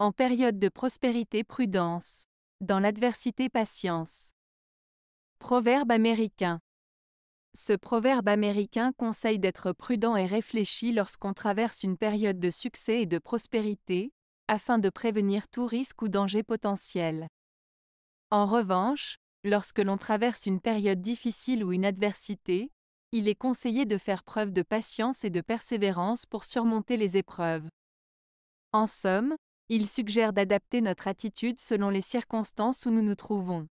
En période de prospérité, prudence. Dans l'adversité, patience. Proverbe américain. Ce proverbe américain conseille d'être prudent et réfléchi lorsqu'on traverse une période de succès et de prospérité, afin de prévenir tout risque ou danger potentiel. En revanche, lorsque l'on traverse une période difficile ou une adversité, il est conseillé de faire preuve de patience et de persévérance pour surmonter les épreuves. En somme, il suggère d'adapter notre attitude selon les circonstances où nous nous trouvons.